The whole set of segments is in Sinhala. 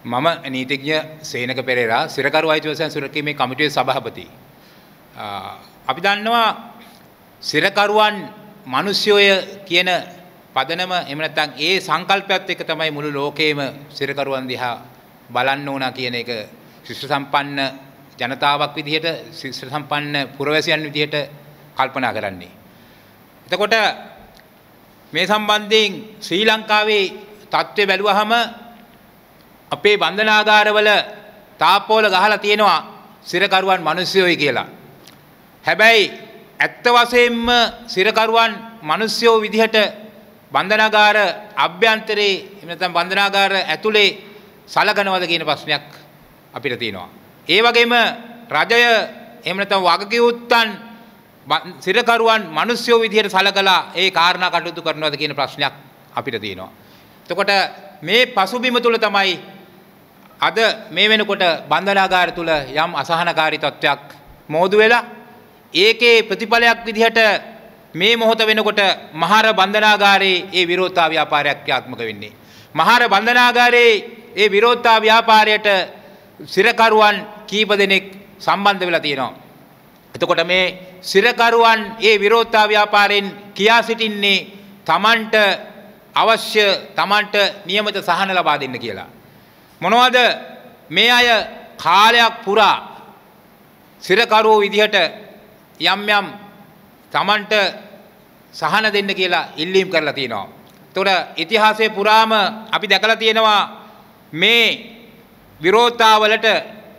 මම නීතිඥ සේනක පෙරේරා සිරකරු අයිතිවාසිකම් සුරකීමේ කමිටුවේ සභාපති. අපි දන්නවා සිරකරුවන් මිනිස්යෝය කියන පදනම එහෙම නැත්නම් ඒ සංකල්පයත් එක්ක තමයි මුළු ලෝකෙම සිරකරුවන් දිහා බලන්න ඕන කියන එක ශිෂ්ට සම්පන්න ජනතාවක් විදිහට ශිෂ්ට සම්පන්න පුරවැසියන් විදිහට කල්පනා කරන්නේ. එතකොට මේ සම්බන්ධයෙන් ශ්‍රී ලංකාවේ தත්ත්වය බැලුවහම අපේ බන්ධනාගාරවල තාප්පෝල ගහලා තියෙනවා සිරකරුවන් මිනිස්සුයි කියලා. හැබැයි ඇත්ත වශයෙන්ම සිරකරුවන් මිනිස්සු විදිහට බන්ධනාගාර අභ්‍යන්තරේ නැත්නම් බන්ධනාගාර ඇතුලේ සලකනවද කියන ප්‍රශ්නයක් අපිට තියෙනවා. ඒ වගේම රජය එහෙම නැත්නම් වගකිවුත්තන් සිරකරුවන් මිනිස්සු විදිහට සලකලා ඒ කාරණා කටයුතු කරනවද කියන ප්‍රශ්නයක් අපිට තියෙනවා. එතකොට මේ පසුබිම තුල තමයි අද මේ වෙනකොට බන්ධනාගාර තුළ යම් අසහනකාරී තත්ත්වයක් මෝදු වෙලා ඒකේ ප්‍රතිඵලයක් විදිහට මේ මොහොත වෙනකොට මහර බන්ධනාගාරයේ ඒ විරෝධතා ව්‍යාපාරයක් ක්‍රියාත්මක වෙන්නේ. මහර බන්ධනාගාරයේ ඒ විරෝධතා ව්‍යාපාරයට සිරකරුවන් කීප දෙනෙක් සම්බන්ධ වෙලා තියෙනවා. එතකොට මේ සිරකරුවන් ඒ විරෝධතා ව්‍යාපාරයෙන් කියා සිටින්නේ තමන්ට අවශ්‍ය තමන්ට නියමිත සහන ලබා දෙන්න කියලා. මොනවද මේ අය කාලයක් පුරා සිරකරුවෝ විදිහට යම් යම් Tamanට සහන දෙන්න කියලා ඉල්ලීම් කරලා තියෙනවා. ඒතොර ඉතිහාසයේ පුරාම අපි දැකලා තියෙනවා මේ විරෝධතාවලට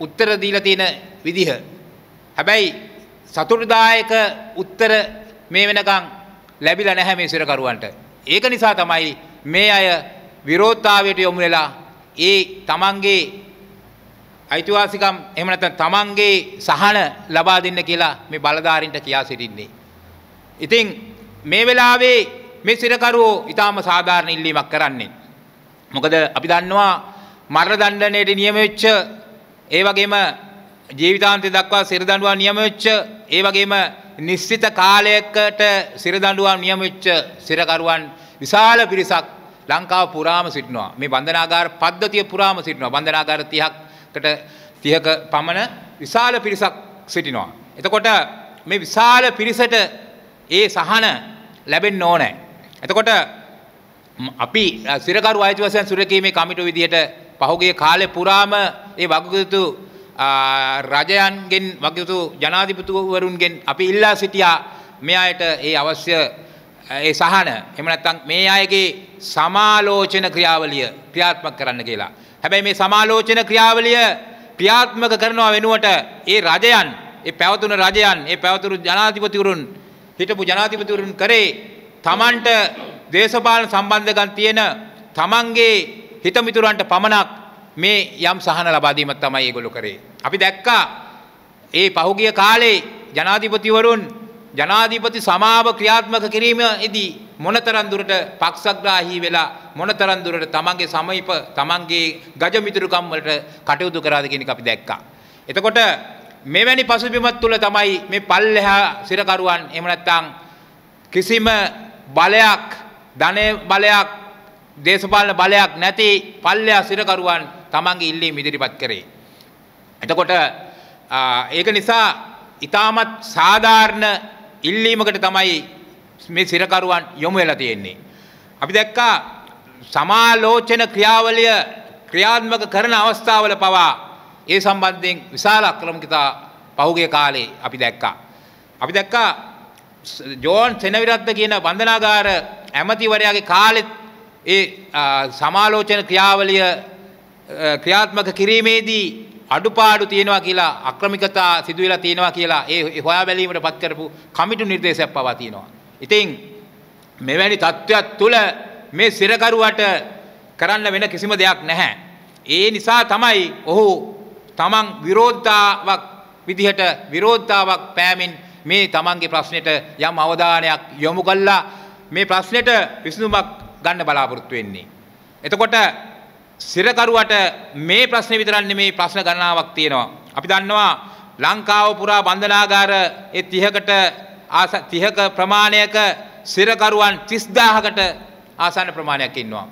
උත්තර දීලා තියෙන විදිහ. හැබැයි සතුටුදායක උත්තර මේ වෙනකන් ලැබිලා නැහැ මේ සිරකරුවන්ට. ඒක නිසා තමයි මේ අය විරෝධතාවයට යොමු වෙලා ඒ තමන්ගේ අයිතිවාසිකම් එහෙම නැත්නම් තමන්ගේ සහන ලබා දෙන්න කියලා මේ බලධාරීන්ට කියා සිටින්නේ. ඉතින් මේ වෙලාවේ මේ සිරකරුවෝ ඊටාම සාධාරණ ඉල්ලීමක් කරන්නේ. මොකද අපි දන්නවා මරණ දණ්ඩනයට නියම වෙච්ච ඒ වගේම ජීවිතාන්තය දක්වා සිර දඬුවම් නියම වෙච්ච ඒ වගේම නිශ්චිත කාලයකට සිර දඬුවම් නියම වෙච්ච සිරකරුවන් විශාල පිරිසක් ලංකාව පුරාම සිටිනවා. මේ බන්ධනාගාර පද්ධතිය පුරාම සිටිනවා. බන්ධනාගාර 30කට 30ක පමණ විශාල පිරිසක් සිටිනවා. එතකොට මේ විශාල පිරිසට ඒ සහන ලැබෙන්න ඕනේ. එතකොට අපි සිරකරු අයිතිවාසිකම් සුරකීමේ කමිටුව විදිහට පහුගිය කාලේ පුරාම ඒ වගකීතු රජයන්ගෙන් වගකීතු ජනාධිපතිවරුන්ගෙන් අපි ඉල්ලා සිටියා මේ අයට ඒ අවශ්‍ය ඒ සහන එහෙම නැත්නම් මේ අයගේ සමාලෝචන ක්‍රියාවලිය ක්‍රියාත්මක කරන්න කියලා. හැබැයි මේ සමාලෝචන ක්‍රියාවලිය ක්‍රියාත්මක කරනවා වෙනුවට ඒ රජයන්, ඒ පැවතුණු රජයන්, ඒ පැවතුණු ජනාධිපතිවරුන් හිටපු ජනාධිපතිවරුන් කරේ තමන්ට දේශපාලන සම්බන්ධකම් තියෙන තමන්ගේ හිතමිතුරන්ට පමණක් මේ යම් සහන ලබා දීම තමයි ඒගොල්ලෝ කරේ. අපි දැක්කා ඒ පහුගිය කාලේ ජනාධිපතිවරුන් ජනාධිපති සමාව ක්‍රියාත්මක කිරීමේදී මොනතරම් දුරට පක්ෂග්‍රාහී වෙලා මොනතරම් දුරට තමන්ගේ සමීප තමන්ගේ ගජමිතුරුකම් වලට කටයුතු කරාද කියන එක අපි දැක්කා. එතකොට මෙවැනි පසුබිමත් තුළ තමයි මේ පල්ලෙහා සිරකරුවන් එහෙම නැත්නම් කිසිම බලයක් ධන බලයක් දේශපාලන බලයක් නැති පල්ලෙහා සිරකරුවන් තමන්ගේ ඉල්ලීම් ඉදිරිපත් කරේ. එතකොට ඒක නිසා ඊටමත් සාධාරණ ඉල්ලීමකට තමයි මේ සිරකරුවන් යොමු වෙලා තියෙන්නේ. අපි දැක්කා සමාලෝචන ක්‍රියාවලිය ක්‍රියාත්මක කරන අවස්ථාවල පවා ඒ සම්බන්ධයෙන් විශාල අක්‍රමිකතා පහුගිය කාලේ අපි දැක්කා. අපි දැක්කා ජෝන් සෙනවිරත්න කියන බන්ධනාගාර ඇමතිවරයාගේ කාලෙත් ඒ සමාලෝචන ක්‍රියාවලිය ක්‍රියාත්මක කිරීමේදී අඩුපාඩු තියෙනවා කියලා අක්‍රමිකතා සිදු වෙලා තියෙනවා කියලා ඒ හොයා බැලීමට පත් කරපු කමිටු නිර්දේශයක් පවා තියෙනවා. ඉතින් මෙවැනි තත්ත්වයක් තුළ මේ සිරකරුවට කරන්න වෙන කිසිම දෙයක් නැහැ. ඒ නිසා තමයි ඔහු තමන් විරෝධතාවක් විදිහට විරෝධතාවක් පෑමින් මේ තමන්ගේ ප්‍රශ්නෙට යම් අවධානයක් යොමු කළා මේ ප්‍රශ්නෙට විසඳුමක් ගන්න බලාපොරොත්තු වෙන්නේ. එතකොට සිරකරුවට මේ ප්‍රශ්නේ විතරක් නෙමේ ප්‍රශ්න ගණනාවක් තියෙනවා. අපි දන්නවා ලංකාව පුරා බන්ධනාගාර ඒ 30කට ආස 30ක ප්‍රමාණයක සිරකරුවන් 30000කට ආසන්න ප්‍රමාණයක් ඉන්නවා.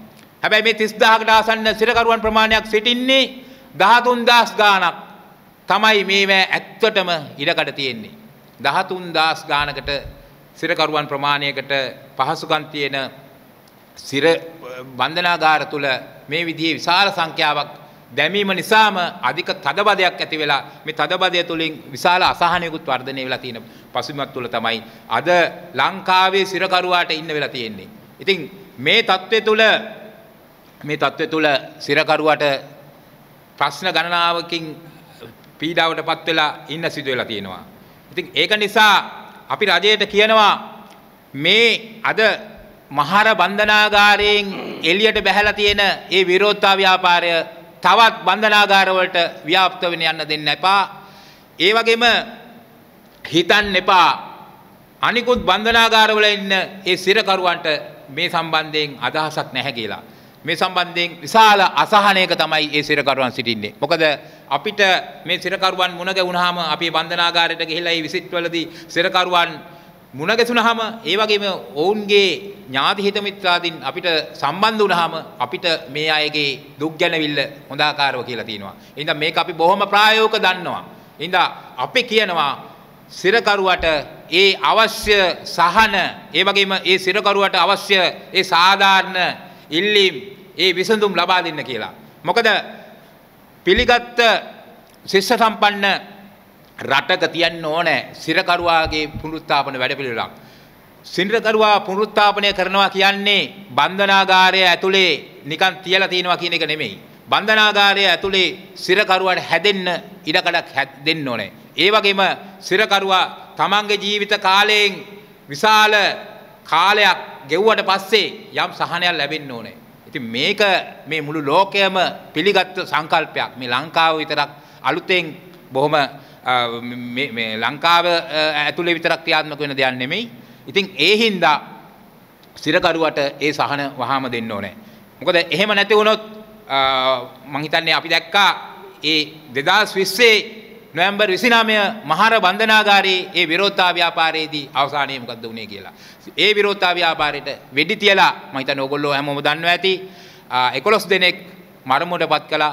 හැබැයි මේ 30000කට ආසන්න සිරකරුවන් ප්‍රමාණයක් සිටින්නේ 13000 ගාණක් තමයි මේවා ඇත්තටම ඉඩකඩ තියෙන්නේ. 13000 ගාණකට සිරකරුවන් ප්‍රමාණයකට පහසුකම් තියෙන සිර බන්ධනාගාර තුල මේ විදිහේ විශාල සංඛ්‍යාවක් දැමීම නිසාම අධික තදබදයක් ඇති වෙලා මේ තදබදය තුලින් විශාල අසහනයකුත් වර්ධනය වෙලා තියෙන පසුබිමක් තුල තමයි අද ලංකාවේ සිරකරුවාට ඉන්න වෙලා තියෙන්නේ. ඉතින් මේ தත්ත්වය තුල මේ தත්ත්වය තුල සිරකරුවාට ප්‍රශ්න ගණනාවකින් පීඩාවටපත් වෙලා ඉන්න සිදු වෙලා තියෙනවා. ඉතින් ඒක නිසා අපි රජයට කියනවා මේ අද මහර බන්ධනාගාරයෙන් එළියට බැහැලා තියෙන ඒ විරෝධතා ව්‍යාපාරය තවත් බන්ධනාගාරවලට ව්‍යාප්ත වෙන්න යන්න දෙන්න එපා. ඒ වගේම හිතන්න එපා. අනිකුත් බන්ධනාගාරවල ඉන්න ඒ සිරකරුවන්ට මේ සම්බන්ධයෙන් අදහසක් නැහැ කියලා. මේ සම්බන්ධයෙන් විශාල අසහනයක තමයි ඒ සිරකරුවන් සිටින්නේ. මොකද අපිට මේ සිරකරුවන් මුණ ගැහුනහම අපි බන්ධනාගාරයට ගිහිලා මේ විසිට්වලදී සිරකරුවන් මුණගැසුනහම ඒ වගේම ඔවුන්ගේ ඥාති හිත මිත්‍රාදීන් අපිට සම්බන්ධ වුණාම අපිට මේ අයගේ දුක් ගැනවිල්ල හොඳ ආකාරව කියලා තියෙනවා. එහෙනම් මේක අපි බොහොම ප්‍රායෝගිකව දන්නවා. එහෙනම් අපි කියනවා සිරකරුවට ඒ අවශ්‍ය සහන ඒ වගේම ඒ සිරකරුවට අවශ්‍ය ඒ සාධාරණ ඉල්ලීම් ඒ විසඳුම් ලබා දෙන්න කියලා. මොකද පිළිගත් ශිෂ්‍ය සම්පන්න රටක තියන්න ඕනේ සිරකරුවාගේ පුනරුත්ථාපන වැඩපිළිවෙලක්. සිරකරුවා පුනරුත්ථාපනය කරනවා කියන්නේ බන්ධනාගාරය ඇතුලේ නිකන් තියලා තිනවා කියන එක නෙමෙයි. බන්ධනාගාරය ඇතුලේ සිරකරුවාට හැදෙන්න ඉඩකඩක් දෙන්න ඕනේ. ඒ වගේම සිරකරුවා තමන්ගේ ජීවිත කාලයෙන් විශාල කාලයක් ගෙව්වට පස්සේ යම් සහනයක් ලැබෙන්න ඕනේ. ඉතින් මේක මේ මුළු ලෝකයම පිළිගත් සංකල්පයක්. මේ ලංකාව විතරක් අලුතෙන් බොහොම ලංකාව ඇතුළේ විතරක් ක්‍රියාත්මක වෙන දෙයක් නෙමෙයි. ඉතින් ඒ හින්දා සිරකරුවට ඒ සහන වහාම දෙන්න ඕනේ. මොකද එහෙම නැති වුණොත් මං හිතන්නේ අපි දැක්කා ඒ 2020 නොවැම්බර් 29 මහර බන්ධනාගාරයේ ඒ විරෝධතා ව්‍යාපාරයේදී අවසානයේ මොකද්ද වුනේ කියලා. ඒ විරෝධතා ව්‍යාපාරයට වෙඩි තියලා මම හිතන්නේ ඕගොල්ලෝ හැමෝම දන්නවා ඇති 11 දෙනෙක් මරමුවටපත් කළා.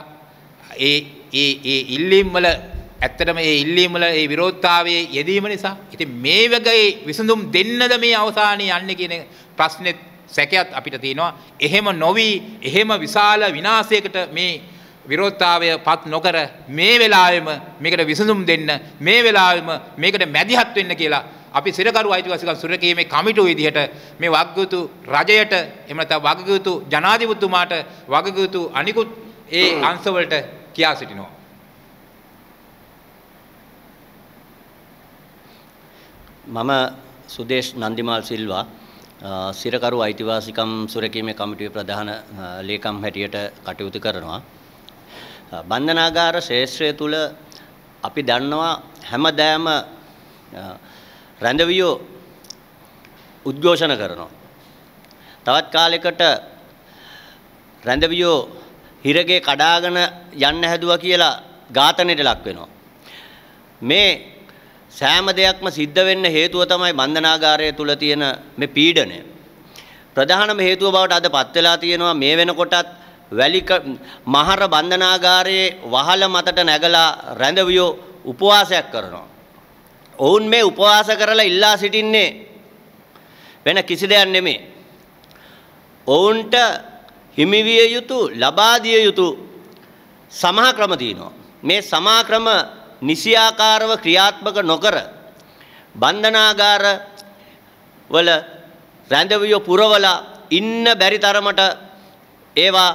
ඒ ඒ ඒ ඉල්ලීම් වල ඇත්තටම මේ ඉල්ලීම වල මේ විරෝධතාවයේ යෙදීම නිසා ඉතින් මේ වගේ විසඳුම් දෙන්නද මේ අවසානයේ යන්නේ කියන ප්‍රශ්නේ සැකයක් අපිට තියෙනවා. එහෙම නොවි එහෙම විශාල විනාශයකට මේ විරෝධතාවය පත් නොකර මේ වෙලාවෙම මේකට විසඳුම් දෙන්න මේ වෙලාවෙම මේකට මැදිහත් වෙන්න කියලා අපි සිරකරු අයිතිවාසිකම් සුරකීමේ කමිටුව විදිහට මේ වගකීතු රජයට එහෙම නැත්නම් වගකීතු ජනාධිපතිතුමාට වගකීතු අනිකුත් ඒ අංශ වලට කියා සිටිනවා මම සුදේශ් නන්දිමාල් සිල්වා සිරකරු අයිතිවාසිකම් සුරකීමේ කමිටුවේ ප්‍රධාන ලේකම් හැටියට කටයුතු කරනවා. බන්ධනාගාර ශේෂ්ත්‍රය තුළ අපි දන්නවා හැමදෑම රැඳවියෝ උද්ඝෝෂණ කරනවා. තවත් කාලෙකට රැඳවියෝ හිරගේ කඩාගෙන යන්න හැදුවා කියලා ඝාතනයට ලක් වෙනවා. මේ සෑම දෙයක්ම සිද්ධ වෙන්න හේතුව තමයි බන්ධනාගාරය තුල තියෙන මේ පීඩනය. ප්‍රධානම හේතුව බවට අද පත් වෙලා තියෙනවා මේ වෙනකොටත් වැලි මහර බන්ධනාගාරයේ වහල මතට නැගලා රැඳවියෝ උපවාසයක් කරනවා. ඔවුන් මේ උපවාස කරලා ඉල්ලා සිටින්නේ වෙන කිසි දෙයක් නෙමෙයි. ඔවුන්ට හිමිවිය යුතු ලබා දිය යුතු සමාක්‍රම තියෙනවා. මේ සමාක්‍රම නිසියාකාරව ක්‍රියාත්මක නොකර බන්ධනාගාර වල රැඳවියෝ පුරවලා ඉන්න බැරි තරමට ඒවා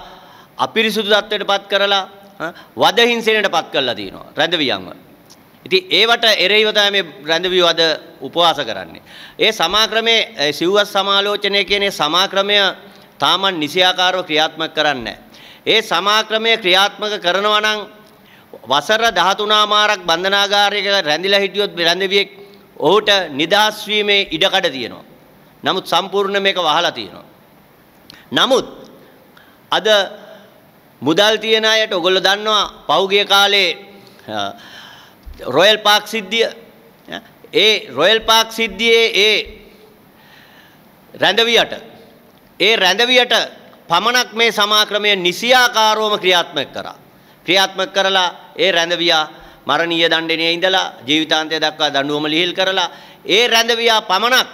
අපිරිසුදු தත්වයට පත් කරලා වදහිංසනයට පත් කරලා තිනවා රැඳවියන්ව. ඉතින් ඒවට එරෙහිව තමයි මේ රැඳවියෝ අද උපවාස කරන්නේ. ඒ සමාක්‍රමේ සිව්වස් සමාලෝචනය කියන සමාක්‍රමය තාමන් නිසියාකාරව ක්‍රියාත්මක කරන්නේ ඒ සමාක්‍රමය ක්‍රියාත්මක කරනවා නම් වසර 13 මාරක් බන්ධනාගාරයක රැඳිලා හිටියොත් රැඳවියෙක් ඔහුට නිදහස් වීමේ ඉඩකඩ තියෙනවා. නමුත් සම්පූර්ණ මේක වහලා තියෙනවා. නමුත් අද මුදල් තියෙන අයට ඔයගොල්ලෝ දන්නවා පහුගිය කාලේ රොයල් පාක් සිද්ධිය ඒ රොයල් පාක් සිද්ධියේ ඒ රැඳවියට ඒ රැඳවියට පමණක් මේ සමාක්‍රමය නිසියාකාරවම ක්‍රියාත්මක කරා. ක්‍රියාත්මක කරලා ඒ රැඳවියා මරණීය දණ්ඩනයේ ඉඳලා ජීවිතාන්තය දක්වා දඬුවම ලිහිල් කරලා ඒ රැඳවියා පමණක්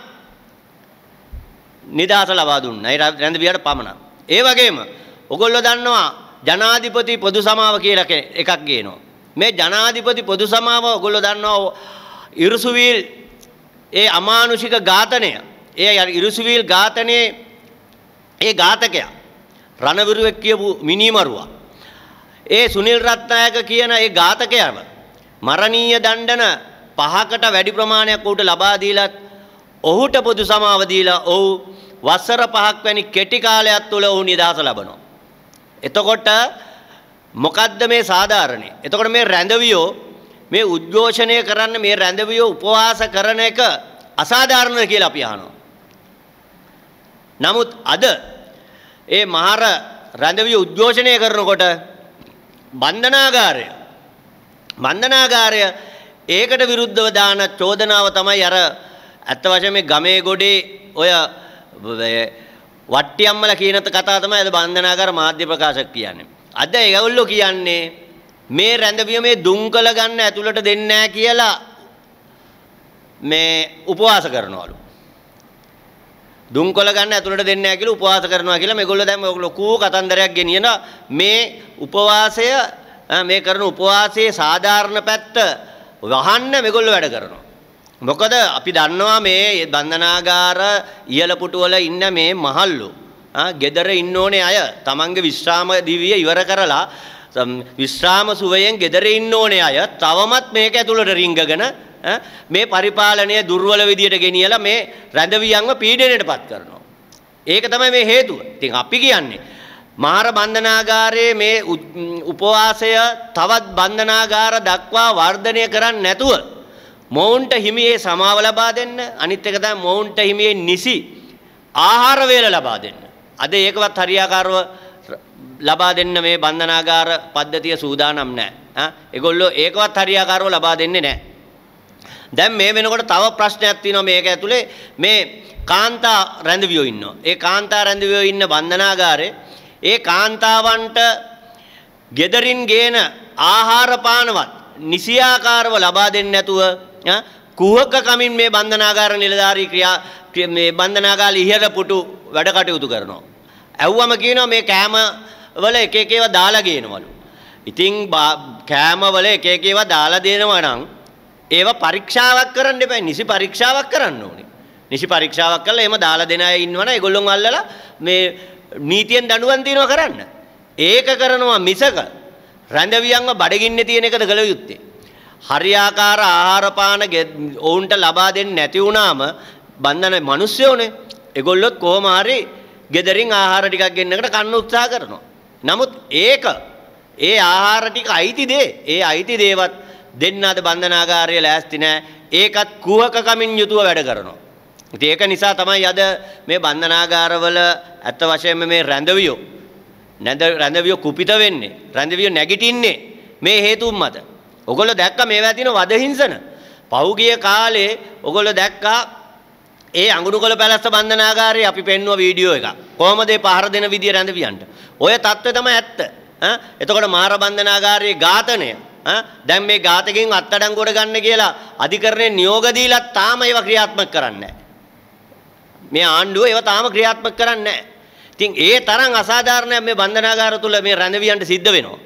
නිදහස ලබා දුන්නා. ඒ රැඳවියාට පමණක්. ඒ වගේම ඔගොල්ලෝ දන්නවා ජනාධිපති පොදු සමාව කියලා එකක් ගේනවා. මේ ජනාධිපති පොදු සමාව ඔගොල්ලෝ දන්නවා ඉරුසුවිල් ඒ අමානුෂික ඝාතනය. ඒ ඉරුසුවිල් ඝාතනයේ ඒ ඝාතකයා රණවිරුවෙක් කියපු මිනිමරුවා ඒ සුනිල් රත්නායක කියන ඒ ඝාතකයාම මරණීය දණ්ඩන පහකට වැඩි ප්‍රමාණයක් ඔහුට ලබා දීලත් ඔහුට පොදු සමාව දීලා ඔහු වසර පහක් වැනි කෙටි කාලයක් තුළ ඔහු නිදහස ලබනවා. එතකොට මොකද්ද මේ සාධාරණේ? එතකොට මේ රැඳවියෝ මේ උද්ඝෝෂණය කරන්න මේ රැඳවියෝ උපවාස කරන එක අසාධාරණද කියලා අපි අහනවා. නමුත් අද ඒ මහර රැඳවිය උද්ඝෝෂණය කරනකොට බන්ධනාගාරය. බන්ධනාගාරය ඒකට විරුද්ධව දාන චෝදනාව තමයි අර ඇත්ත වශයෙන් මේ ගමේ ගොඩේ ඔය වට්ටියම්මල කියන කතාව තමයි අද බන්ධනාගාර මාධ්‍ය ප්‍රකාශක කියන්නේ. අද ඒගොල්ලෝ කියන්නේ මේ රැඳවීමේ දුම්කල ගන්න ඇතුළට දෙන්නේ නැහැ කියලා මේ උපවාස කරනවලු. දුම්කොළ ගන්න ඇතුළට දෙන්නේ නැහැ කියලා උපවාස කරනවා කියලා මේගොල්ලෝ දැන් ඔය ලොකු කතන්දරයක් ගෙනියන මේ උපවාසය මේ කරන උපවාසයේ සාධාරණ පැත්ත වහන්න මේගොල්ලෝ වැඩ කරනවා. මොකද අපි දන්නවා මේ බන්ධනාගාර ඉහළ පුටුවල ඉන්න මේ මහල්ලෝ ගෙදර ඉන්න ඕනේ අය තමන්ගේ විශ්‍රාම දිවිය ඉවර කරලා විශ්‍රාම සුවයෙන් ගෙදර ඉන්න ඕනේ අය තවමත් මේක ඇතුළට රිංගගෙන මේ පරිපාලනය දුර්වල විදියට ගෙනියලා මේ රැඳවියන්ව පීඩනයට පත් කරනවා. ඒක තමයි මේ හේතුව. ඉතින් අපි කියන්නේ මාර බන්ධනාගාරයේ මේ උපවාසය තවත් බන්ධනාගාර දක්වා වර්ධනය කරන්නේ නැතුව මොවුන්ට හිමියේ සමාව ලබා දෙන්න අනිත් එක තමයි මොවුන්ට හිමියේ නිසි ආහාර වේල ලබා දෙන්න. අද ඒකවත් හරියාකාරව ලබා දෙන්න මේ බන්ධනාගාර පද්ධතිය සූදානම් නැහැ. ආ ඒගොල්ලෝ ඒකවත් හරියාකාරව ලබා දෙන්නේ නැහැ. දැන් මේ වෙනකොට තව ප්‍රශ්නයක් තියෙනවා මේක ඇතුලේ මේ කාන්තා රැඳවියෝ ඉන්නවා. ඒ කාන්තා රැඳවියෝ ඉන්න බන්ධනාගාරේ ඒ කාන්තාවන්ට gederin ගේන ආහාර පානවත් නිසියාකාරව ලබා දෙන්නේ නැතුව කුහක කමින් මේ බන්ධනාගාර නිලධාරී ක්‍රියා මේ බන්ධනාගාරේ ඉහළ පුටු වැඩ කටයුතු කරනවා. ඇව්වම කියනවා මේ කෑම වල එක එක ඒවා දාලා ගේනවලු. ඉතින් කෑම වල එක එක ඒවා දාලා දෙනවා නම් ඒව පරීක්ෂාවක් කරන්න එපා. නිසි පරීක්ෂාවක් කරන්න ඕනේ. නිසි පරීක්ෂාවක් කළා එහෙම දාලා දෙන අය ඉන්නවනේ ඒගොල්ලොන් අල්ලලා මේ නීතියෙන් දඬුවම් තියනවා කරන්න. ඒක කරනවා මිසක රැඳවියන්ව බඩගින්නේ තියෙන එකද කළ යුත්තේ. හරියාකාර ආහාර පාන ඔවුන්ට ලබා දෙන්නේ නැති වුණාම බන්ධන මිනිස්සුනේ. ඒගොල්ලොත් කොහොම හරි gederin ආහාර ටිකක් ගෙන්නකට කන්න උත්සාහ කරනවා. නමුත් ඒක ඒ ආහාර ටික අයිති දේ. ඒ අයිති දේවත් දෙන්නාද බන්ධනාගාරය ලෑස්ති නෑ ඒකත් කුවක කමින් යුතුව වැඩ කරනවා. ඉතින් ඒක නිසා තමයි අද මේ බන්ධනාගාරවල ඇත්ත වශයෙන්ම මේ රැඳවියෝ නැඳ රැඳවියෝ කුපිත වෙන්නේ රැඳවියෝ නැගිටින්නේ මේ හේතුන් මත. ඔගොල්ලෝ දැක්ක මේවා තියෙන වදහිංසන. පහුගිය කාලේ ඔගොල්ලෝ දැක්කා ඒ අඟුණුකොළ පැලස්ස බන්ධනාගාරයේ අපි පෙන්නුව වීඩියෝ එක. කොහොමද ඒ පහර දෙන විදිය රැඳවියන්ට? ඔය தත්ත්වය තමයි ඇත්ත. ඈ එතකොට මාර බන්ධනාගාරයේ ඝාතනය දැන් මේ ඝාතකෙන් අත්අඩංගුවට ගන්න කියලා අධිකරණේ නියෝග දීලා තාම ඒව ක්‍රියාත්මක කරන්නේ මේ ආණ්ඩුව ඒව තාම ක්‍රියාත්මක කරන්නේ ඉතින් ඒ තරම් අසාධාරණයක් මේ බන්ධනාගාර තුල මේ රණවියන්ට සිද්ධ වෙනවා.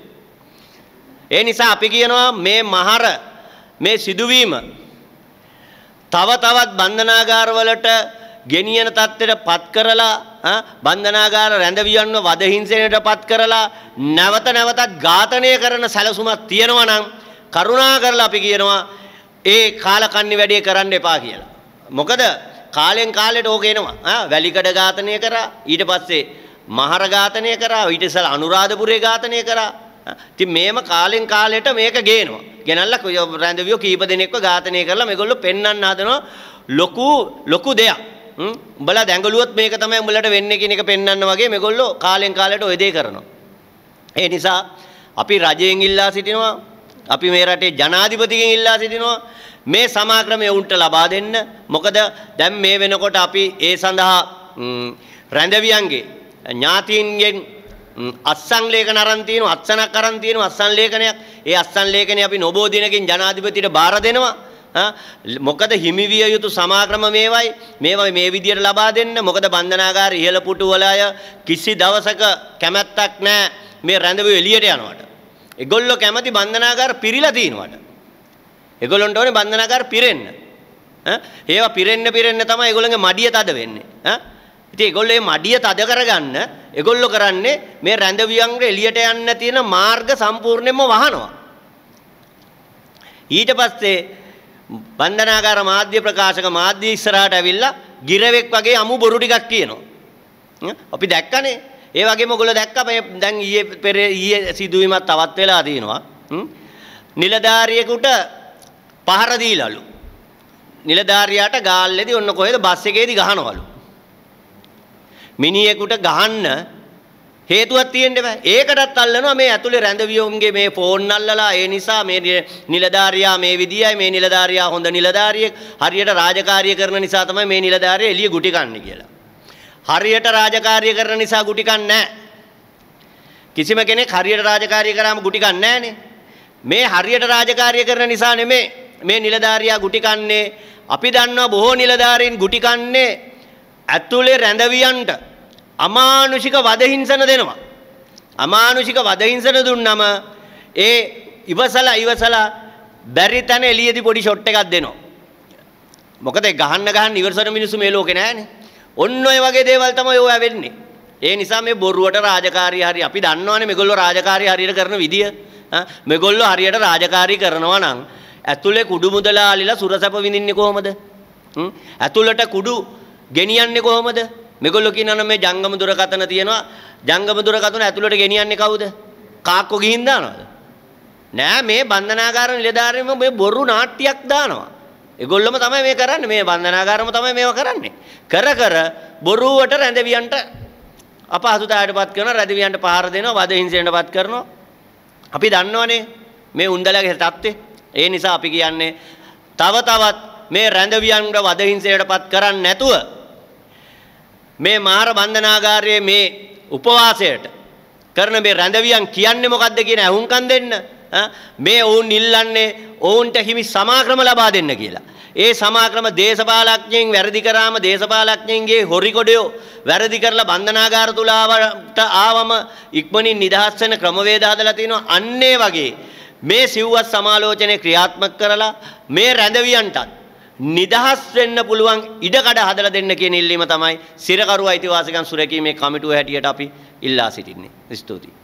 ඒ නිසා අපි කියනවා මේ මහර මේ සිදුවීම තව තවත් බන්ධනාගාරවලට ගෙනියන තත්ත්වයට පත් කරලා බන්ධනාගාර රැඳවියන්ව වදහිංසනයට පත් කරලා නැවත නැවතත් ඝාතනය කරන සැලසුමක් තියෙනවා නම් කරුණා කරලා අපි කියනවා ඒ කාලකන්ණි වැඩේ කරන්න එපා කියලා. මොකද කාලෙන් කාලෙට ඕක එනවා. වැලිකඩ ඝාතනය කරා ඊට පස්සේ මහර ඝාතනය කරා ඊට ඉස්සෙල්ලා අනුරාධපුරේ ඝාතනය කරා. ඉතින් මේම කාලෙන් කාලෙට මේක ගේනවා. ගෙනල්ලා රැඳවියෝ කීප දෙනෙක්ව ඝාතනය කරලා මේගොල්ලෝ පෙන්වන්න හදනවා ලොකු ලොකු දෙයක්. උඹලා දැඟලුවොත් මේක තමයි උඹලට වෙන්නේ කියන එක පෙන්වන්න වගේ මේගොල්ලෝ කාලෙන් කාලයට ඔය දේ කරනවා. ඒ නිසා අපි රජයෙන් ඉල්ලා සිටිනවා. අපි මේ රටේ ජනාධිපතිගෙන් ඉල්ලා සිටිනවා. මේ සමාක්‍රමය උන්ට ලබා දෙන්න. මොකද දැන් මේ වෙනකොට අපි ඒ සඳහා රැඳවියන්ගේ ඥාතීන්ගෙන් අත්සන් ලේඛන අරන් තියෙනවා අත්සනක් අරන් තියෙනවා අත්සන් ලේඛනයක් ඒ අත්සන් ලේඛනේ අපි නොබෝ දිනකින් ජනාධිපතිට බාර දෙනවා මොකද හිමිවිය යුතු සමාග්‍රම මේවයි මේවා මේ විදියට ලබා දෙන්න මොකද බන්ධනාගාර ඉහළ පුටු වල අය කිසි දවසක කැමැත්තක් නැහැ මේ රැඳවිව එළියට යනවට. ඒගොල්ලෝ කැමති බන්ධනාගාර පිරීලා තිනවට. ඒගොල්ලන්ට ඕනේ බන්ධනාගාර පිරෙන්න. ඈ ඒවා පිරෙන්න පිරෙන්න තමයි ඒගොල්ලන්ගේ මඩිය තද වෙන්නේ. ඈ ඉතින් ඒගොල්ලෝ මේ මඩිය තද කරගන්න ඒගොල්ලෝ කරන්නේ මේ රැඳවියන්ගේ එළියට යන්න තියෙන මාර්ග සම්පූර්ණයෙන්ම වහනවා. ඊට පස්සේ බන්ධනාගාර මාධ්‍ය ප්‍රකාශක මාධ්‍ය ඉස්සරහට ඇවිල්ලා ගිරවෙක් වගේ අමු බොරු ටිකක් කියනවා. අපි දැක්කනේ. ඒ වගේම ඔයගොල්ලෝ දැක්ක මේ දැන් ඊයේ පෙර ඊයේ සිදුවීමක් තවත් වෙලා තියෙනවා. නිලධාරියෙකුට පහර දීලාලු. නිලධාරියාට ගාල්ලේදී ඔන්න කොහෙද බස් එකේදී ගහනවලු. මිනිහෙකුට ගහන්න හේතුවක් තියෙන්න බෑ. ඒකටත් අල්ලනවා මේ ඇතුලේ රැඳවියෝන්ගේ මේ ෆෝන් අල්ලලා ඒ නිසා මේ නිලධාරියා මේ විදියයි මේ නිලධාරියා හොඳ නිලධාරියෙක් හරියට රාජකාරිය කරන නිසා තමයි මේ නිලධාරිය එළිය ගුටි කන්නේ කියලා. හරියට රාජකාරිය කරන නිසා ගුටි කන්නේ කිසිම කෙනෙක් හරියට රාජකාරිය කරාම ගුටි කන්නේ මේ හරියට රාජකාරිය කරන නිසා නෙමේ මේ නිලධාරියා ගුටි කන්නේ. අපි දන්නවා බොහෝ නිලධාරීන් ගුටි කන්නේ ඇතුලේ රැඳවියන්ට අමානුෂික වදහිංසන දෙනවා. අමානුෂික වදහිංසන දුන්නම ඒ ඉවසලා ඉවසලා බැරි තැන එළියේදී පොඩි ෂොට් එකක් දෙනවා. මොකද ගහන්න ගහන්න ඉවසන මිනිස්සු මේ ලෝකේ නැහැනේ. ඔන්න ඔය වගේ දේවල් තමයි ඔයා වෙන්නේ. ඒ නිසා මේ බොරුවට රාජකාරී හරි අපි දන්නවනේ මේගොල්ලෝ රාජකාරී හරියට කරන විදිය. මේගොල්ලෝ හරියට රාජකාරී කරනවා නම් ඇතුලේ කුඩු මුදලාලිලා සුරසැප විඳින්නේ කොහොමද? ඇතුලට කුඩු ගෙනියන්නේ කොහොමද? මේගොල්ලෝ කියනවා මේ ජංගම දුරකථන තියෙනවා ජංගම දුරකථන ඇතුළට ගෙනියන්නේ කවුද කාක්කෝ ගිහින් දානවද නෑ මේ බන්ධනාගාර නිලධාරීන්ම මේ බොරු නාට්‍යයක් දානවා ඒගොල්ලොම තමයි මේ කරන්නේ මේ බන්ධනාගාරම තමයි මේවා කරන්නේ කර කර බොරුවට රැඳවියන්ට අපහසුතාවයටපත් කරනවා රැඳවියන්ට පහර දෙනවා වද හිංසනයටපත් කරනවා අපි දන්නවනේ මේ උන්දලගේ தත්ත්වය ඒ නිසා අපි කියන්නේ තව තවත් මේ රැඳවියන්ව වද හිංසනයටපත් කරන්නේ නැතුව මේ මාර බන්ධනාගාරයේ මේ උපවාසයට කරන මේ රැඳවියන් කියන්නේ මොකද්ද කියන ඇහුම්කන් දෙන්න මේ ඔවුන් ඉල්ලන්නේ ඔවුන්ට හිමි සමාක්‍රම ලබා දෙන්න කියලා. ඒ සමාක්‍රම දේශපාලඥයින් වැරදි කරාම දේශපාලඥයින්ගේ හොරිකොඩයෝ වැරදි කරලා බන්ධනාගාර තුලාවට ආවම ඉක්මනින් නිදහස් වෙන ක්‍රමවේද හදලා තිනවා අන්නේ වගේ මේ සිව්වත් සමාලෝචනය ක්‍රියාත්මක කරලා මේ රැඳවියන්ටත් නිදහස් වෙන්න පුළුවන් ඉඩකඩ හදලා දෙන්න කියන ඉල්ලීම තමයි සිරකරු අයිතිවාසිකම් සුරැකීමේ කමිටුව හැටියට අපි ඉල්ලා සිටින්නේ. ස්තුතියි.